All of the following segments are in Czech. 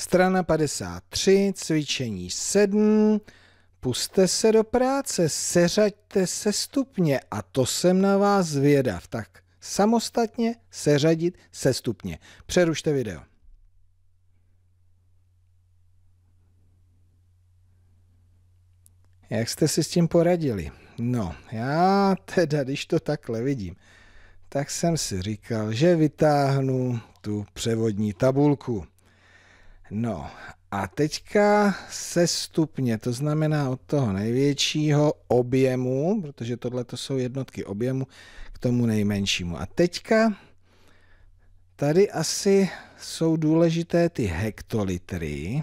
Strana 53, cvičení 7. Puste se do práce, seřaďte se stupně a to jsem na vás zvědav. Tak samostatně seřadit se stupně. Přerušte video. Jak jste si s tím poradili? No, já teda, když to takhle vidím, tak jsem si říkal, že vytáhnu tu převodní tabulku. No a teďka se stupně, to znamená od toho největšího objemu, protože tohle to jsou jednotky objemu, k tomu nejmenšímu. A teďka tady asi jsou důležité ty hektolitry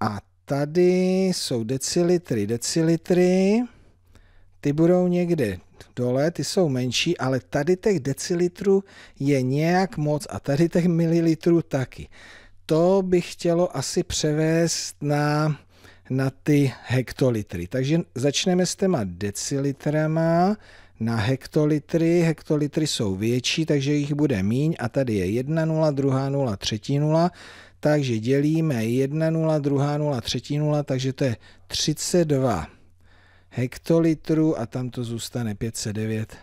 a tady jsou decilitry, decilitry, ty budou někde dole, ty jsou menší, ale tady těch decilitrů je nějak moc a tady těch mililitrů taky. To by chtělo asi převést na, na ty hektolitry. Takže začneme s těma decilitrama na hektolitry. Hektolitry jsou větší, takže jich bude míň a tady je 1 nula, druhá nula, třetí nula. Takže dělíme 1 nula, druhá nula, třetí nula, takže to je 32 hektolitrů a tam to zůstane 509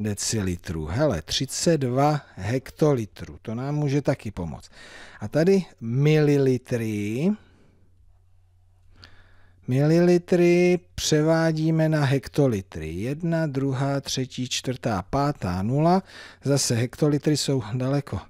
decilitrů. Hele, 32 hektolitrů, to nám může taky pomoct. A tady mililitry, Mililitry převádíme na hektolitry. Jedna, druhá, třetí, čtvrtá, pátá, nula. Zase hektolitry jsou daleko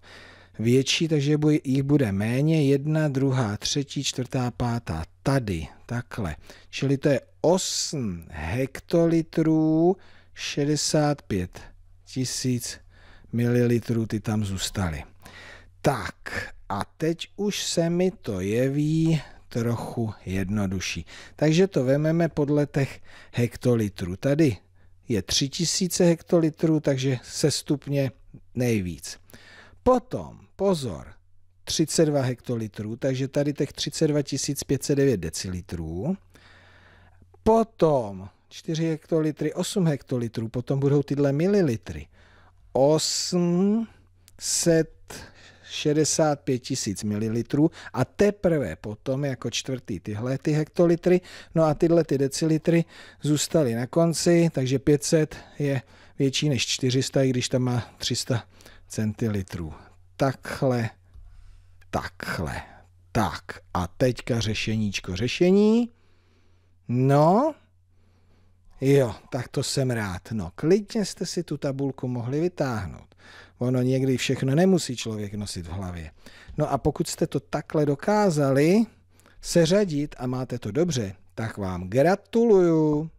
větší, takže jich bude méně. Jedna, druhá, třetí, čtvrtá, pátá. Tady, takhle. Čili to je 8 hektolitrů, 65 tisíc mililitrů, ty tam zůstaly. Tak a teď už se mi to jeví trochu jednodušší. Takže to vememe podle těch hektolitrů. Tady je 3000 hektolitrů, takže se stupně nejvíc. Potom pozor, 32 hektolitrů, takže tady těch 32 509 decilitrů. Potom 4 hektolitry, 8 hektolitrů, potom budou tyhle mililitry. 865 tisíc mililitrů a teprve potom jako čtvrtý tyhle ty hektolitry, no a tyhle ty decilitry zůstaly na konci, takže 500 je větší než 400, i když tam má 300 centilitrů takhle, takhle, tak. A teďka řešeníčko, řešení. No, jo, tak to jsem rád. No, klidně jste si tu tabulku mohli vytáhnout. Ono někdy všechno nemusí člověk nosit v hlavě. No a pokud jste to takhle dokázali seřadit a máte to dobře, tak vám gratuluju.